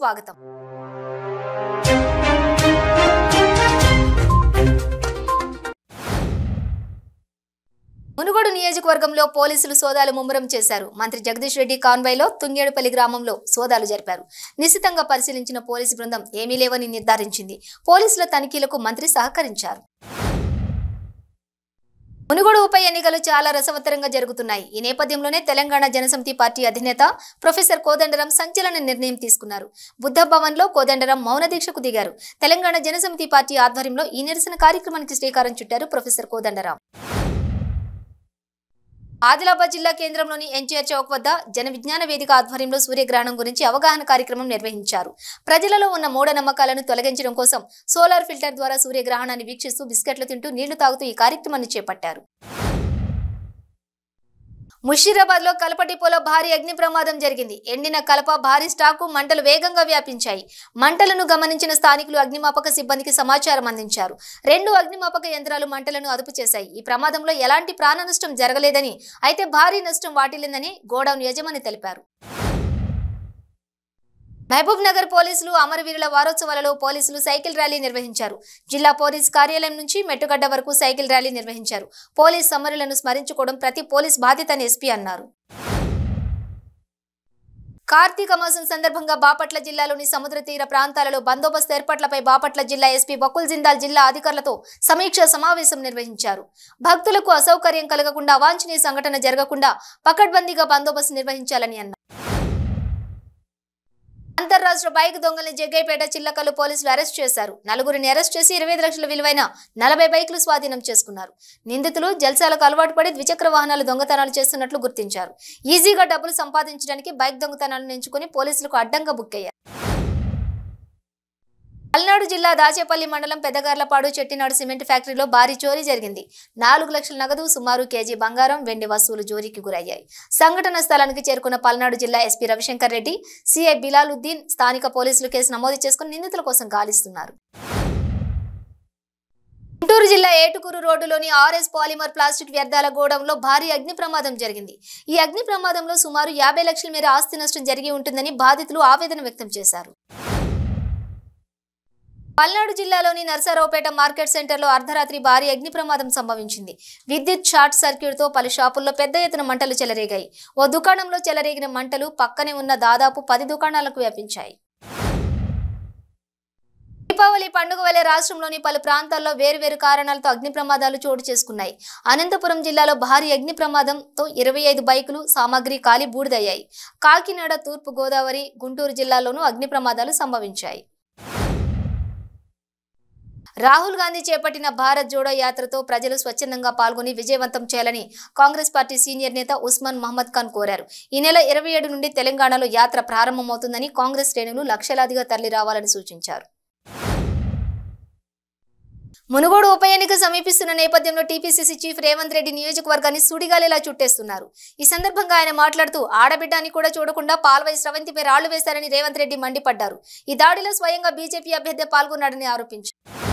స్వాగతం మునుగోడు నియోజకవర్గంలో పోలీసులు సోదాలు ముమ్మరం చేశారు మంత్రి జగదీష్ రెడ్డి కాన్వాయ్లో తుంగేడుపల్లి గ్రామంలో సోదాలు జరిపారు నిశితంగా పరిశీలించిన పోలీసు బృందం ఏమీ లేవని నిర్ధారించింది పోలీసుల తనిఖీలకు మంత్రి సహకరించారు మునుగోడు ఉప ఎన్నికలు చాలా రసవత్తరంగా జరుగుతున్నాయి ఈ నేపథ్యంలోనే తెలంగాణ జనసమితి పార్టీ అధినేత ప్రొఫెసర్ కోదండరాం సంచలన నిర్ణయం తీసుకున్నారు బుద్ధ భవన్ లో కోదండరాం మౌన దీక్షకు దిగారు తెలంగాణ జనసమితి పార్టీ ఆధ్వర్యంలో ఈ నిరసన కార్యక్రమానికి శ్రీకారం చుట్టారు ప్రొఫెసర్ కోదండరాం ఆదిలాబాద్ జిల్లా కేంద్రంలోని ఎన్టీఆర్ చౌక్ వద్ద జన విజ్ఞాన వేదిక ఆధ్వర్యంలో సూర్యగ్రహణం గురించి అవగాహన కార్యక్రమం నిర్వహించారు ప్రజలలో ఉన్న మూఢనమ్మకాలను తొలగించడం కోసం సోలార్ ఫిల్టర్ ద్వారా సూర్యగ్రహణాన్ని వీక్షిస్తూ బిస్కెట్లు తింటూ నీళ్లు తాగుతూ ఈ కార్యక్రమాన్ని చేపట్టారు ముషీరాబాద్ లో కలప డిపోలో భారీ అగ్ని ప్రమాదం జరిగింది ఎండిన కలప భారీ స్టాకు మంటలు వేగంగా వ్యాపించాయి మంటలను గమనించిన స్థానికులు అగ్నిమాపక సిబ్బందికి సమాచారం అందించారు రెండు అగ్నిమాపక యంత్రాలు మంటలను అదుపు చేశాయి ఈ ప్రమాదంలో ఎలాంటి ప్రాణ నష్టం జరగలేదని అయితే భారీ నష్టం వాటిల్లిందని గోడౌన్ యజమాని తెలిపారు మహబూబ్ నగర్ పోలీసులు అమరవీరుల వారోత్సవాలలో పోలీసులు సైకిల్ ర్యాలీ నిర్వహించారు జిల్లా పోలీస్ కార్యాలయం నుంచి మెట్టుగడ్డ వరకు సైకిల్ ర్యాలీ నిర్వహించారు పోలీస్ సమరులను స్మరించుకోవడం ప్రతి పోలీస్ బాధ్యత ఎస్పీ అన్నారు కార్తీక మాసం సందర్భంగా బాపట్ల జిల్లాలోని సముద్ర తీర ప్రాంతాలలో బందోబస్తు ఏర్పాట్లపై బాపట్ల జిల్లా ఎస్పీ బకుల్ జిందాల్ జిల్లా అధికారులతో సమీక్ష సమావేశం నిర్వహించారు భక్తులకు అసౌకర్యం కలగకుండా అవాంఛనీయ సంఘటన జరగకుండా పకడ్బందీగా బందోబస్తు నిర్వహించాలని అన్నారు రాష్ట్ర బైక్ దొంగల్ని జగ్గైపేట చిల్లకల్లు పోలీసులు అరెస్ట్ చేశారు నలుగురిని అరెస్ట్ చేసి ఇరవై లక్షల విలువైన నలభై బైకులు స్వాధీనం చేసుకున్నారు నిందితులు జల్సాలకు అలవాటు పడి ద్విచక్ర వాహనాలు దొంగతనాలు చేస్తున్నట్లు గుర్తించారు ఈజీగా డబ్బులు సంపాదించడానికి బైక్ దొంగతనాలను ఎంచుకుని పోలీసులకు అడ్డంగా బుక్ అయ్యారు పల్నాడు జిల్లా దాచేపల్లి మండలం పెద్దగార్లపాడు చెట్టినాడు సిమెంట్ ఫ్యాక్టరీలో భారీ చోరీ జరిగింది నాలుగు లక్షల నగదు సుమారు కేజీ బంగారం వెండి వస్తువులు జోరీకి గురయ్యాయి సంఘటన స్థలానికి చేరుకున్న పల్నాడు జిల్లా ఎస్పీ రవిశంకర్ రెడ్డి సిఐ బిలాలుద్దీన్ స్థానిక పోలీసులు కేసు నమోదు చేసుకుని నిందితుల కోసం గాలిస్తున్నారు గుంటూరు జిల్లా ఏటుకూరు రోడ్డులోని ఆర్ఎస్ పాలిమర్ ప్లాస్టిక్ వ్యర్థాల గోడంలో భారీ అగ్ని ప్రమాదం జరిగింది ఈ అగ్ని ప్రమాదంలో సుమారు యాభై లక్షల మేర ఆస్తి నష్టం జరిగి ఉంటుందని బాధితులు ఆవేదన వ్యక్తం చేశారు పల్నాడు జిల్లాలోని నర్సారావుపేట మార్కెట్ సెంటర్లో అర్ధరాత్రి భారీ అగ్ని ప్రమాదం సంభవించింది విద్యుత్ షార్ట్ సర్క్యూట్తో పలు షాపుల్లో పెద్ద ఎత్తున మంటలు చెలరేగాయి ఓ దుకాణంలో చెలరేగిన మంటలు పక్కనే ఉన్న దాదాపు పది దుకాణాలకు వ్యాపించాయి దీపావళి పండుగ వలె రాష్ట్రంలోని పలు ప్రాంతాల్లో వేర్వేరు కారణాలతో అగ్ని ప్రమాదాలు చోటు చేసుకున్నాయి అనంతపురం జిల్లాలో భారీ అగ్ని ప్రమాదంతో ఇరవై ఐదు బైకులు సామాగ్రి కాలి బూడిదయ్యాయి కాకినాడ తూర్పు గోదావరి గుంటూరు జిల్లాలోనూ అగ్ని ప్రమాదాలు సంభవించాయి రాహుల్ గాంధీ చేపట్టిన భారత్ జోడో యాత్రతో ప్రజలు స్వచ్ఛందంగా పాల్గొని విజయవంతం చేయాలని కాంగ్రెస్ పార్టీ సీనియర్ నేత ఉస్మాన్ మహమ్మద్ ఖాన్ కోరారు ఈ నెల ఇరవై నుండి తెలంగాణలో యాత్ర ప్రారంభమవుతుందని కాంగ్రెస్ శ్రేణులు లక్షలాదిగా తరలి రావాలని సూచించారు మునుగోడు ఉప ఎన్నిక సమీపిస్తున్న నేపథ్యంలో టీపీసీసీ చీఫ్ రేవంత్ రెడ్డి నియోజకవర్గాన్ని సుడిగాలిలా చుట్టేస్తున్నారు ఈ సందర్భంగా ఆయన మాట్లాడుతూ ఆడబిడ్డని కూడా చూడకుండా పాల్వై స్రవంతిపై రాళ్లు వేశారని రేవంత్ రెడ్డి మండిపడ్డారు ఈ దాడిలో స్వయంగా బీజేపీ అభ్యర్థి పాల్గొన్నాడని ఆరోపించారు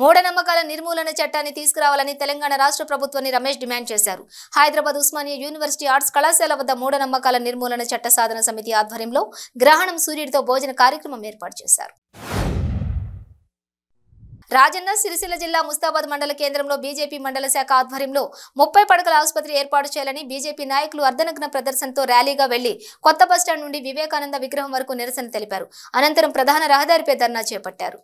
మూఢనమ్మకాల నిర్మూలన చట్టాన్ని తీసుకురావాలని తెలంగాణ రాష్ట్ర ప్రభుత్వాన్ని రమేష్ డిమాండ్ చేశారు హైదరాబాద్ ఉస్మానియా యూనివర్సిటీ ఆర్ట్స్ కళాశాల వద్ద మూఢనమ్మకాల నిర్మూలన చట్ట సాధన సమితి ఆధ్వర్యంలో గ్రహణం సూర్యుడితో భోజన కార్యక్రమం ఏర్పాటు చేశారు రాజన్న సిరిసిల్ల జిల్లా ముస్తాబాద్ మండల కేంద్రంలో బీజేపీ మండల శాఖ ఆధ్వర్యంలో ముప్పై పడకల ఆసుపత్రి ఏర్పాటు చేయాలని బీజేపీ నాయకులు అర్ధనగ్న ప్రదర్శనతో ర్యాలీగా వెళ్లి కొత్త బస్టాండ్ నుండి వివేకానంద విగ్రహం వరకు నిరసన తెలిపారు అనంతరం ప్రధాన రహదారిపై ధర్నా చేపట్టారు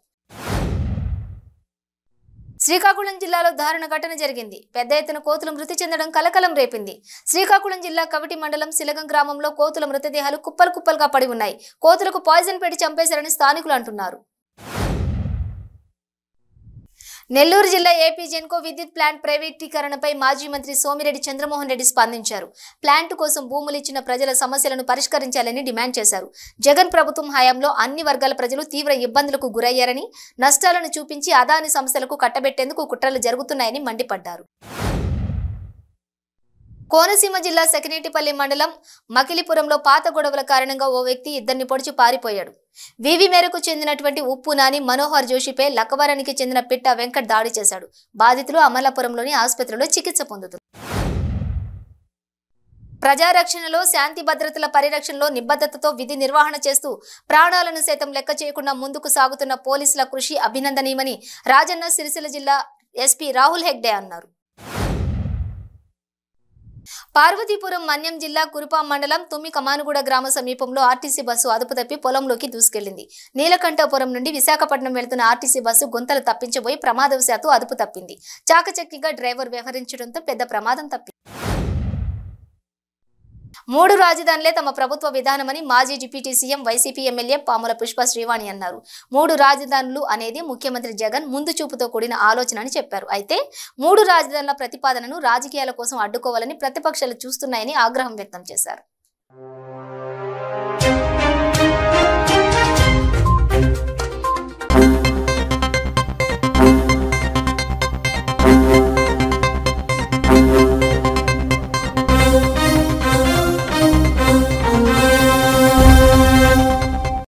శ్రీకాకుళం జిల్లాలో దారుణ ఘటన జరిగింది పెద్ద ఎత్తున కోతులు మృతి చెందడం కలకలం రేపింది శ్రీకాకుళం జిల్లా కవిటి మండలం సిలగం గ్రామంలో కోతుల మృతదేహాలు కుప్పలు కుప్పలుగా పడి ఉన్నాయి కోతులకు పాయిజన్ పెట్టి చంపేశారని స్థానికులు అంటున్నారు నెల్లూరు జిల్లా ఏపీ జెన్కో విద్యుత్ ప్లాంట్ ప్రైవేటీకరణపై మాజీ మంత్రి సోమిరెడ్డి చంద్రమోహన్ రెడ్డి స్పందించారు ప్లాంట్ కోసం భూములు ఇచ్చిన ప్రజల సమస్యలను పరిష్కరించాలని డిమాండ్ చేశారు జగన్ ప్రభుత్వం హయాంలో అన్ని వర్గాల ప్రజలు తీవ్ర ఇబ్బందులకు గురయ్యారని నష్టాలను చూపించి అదాని సంస్థలకు కట్టబెట్టేందుకు కుట్రలు జరుగుతున్నాయని మండిపడ్డారు కోనసీమ జిల్లా సెకినేటిపల్లి మండలం మకిలిపురంలో పాత గొడవల కారణంగా ఓ వ్యక్తి ఇద్దరిని పొడిచి పారిపోయాడు వివి మేరకు చెందినటువంటి ఉప్పు నాని మనోహర్ జోషిపై లక్కవరానికి చెందిన పిట్ట వెంకట్ దాడి చేశాడు బాధితులు అమలాపురంలోని ఆసుపత్రిలో చికిత్స పొందుతున్నారు ప్రజారక్షణలో శాంతి భద్రతల పరిరక్షణలో నిబద్ధతతో విధి నిర్వహణ చేస్తూ ప్రాణాలను సైతం లెక్క చేయకుండా ముందుకు సాగుతున్న పోలీసుల కృషి అభినందనీయమని రాజన్న సిరిసిల్ల జిల్లా ఎస్పీ రాహుల్ హెగ్డే అన్నారు పార్వతీపురం మన్యం జిల్లా కురుపా మండలం తుమ్మి కమానుగూడ గ్రామ సమీపంలో ఆర్టీసీ బస్సు అదుపు తప్పి పొలంలోకి దూసుకెళ్లింది నీలకంఠపురం నుండి విశాఖపట్నం వెళుతున్న ఆర్టీసీ బస్సు గుంతలు తప్పించబోయి ప్రమాదవశాత్తు అదుపు తప్పింది చాకచక్యంగా డ్రైవర్ వ్యవహరించడంతో పెద్ద ప్రమాదం తప్పింది మూడు రాజధానులే తమ ప్రభుత్వ విధానమని మాజీ deputy CM YCP MLA Pamula Pushpa Srivani అన్నారు మూడు రాజధానులు అనేది ముఖ్యమంత్రి జగన్ ముందు చూపుతో కూడిన ఆలోచన అని చెప్పారు అయితే మూడు రాజధానుల ప్రతిపాదనను రాజకీయాల కోసం అడ్డుకోవాలని ప్రతిపక్షాలు చూస్తున్నాయని ఆగ్రహం వ్యక్తం చేశారు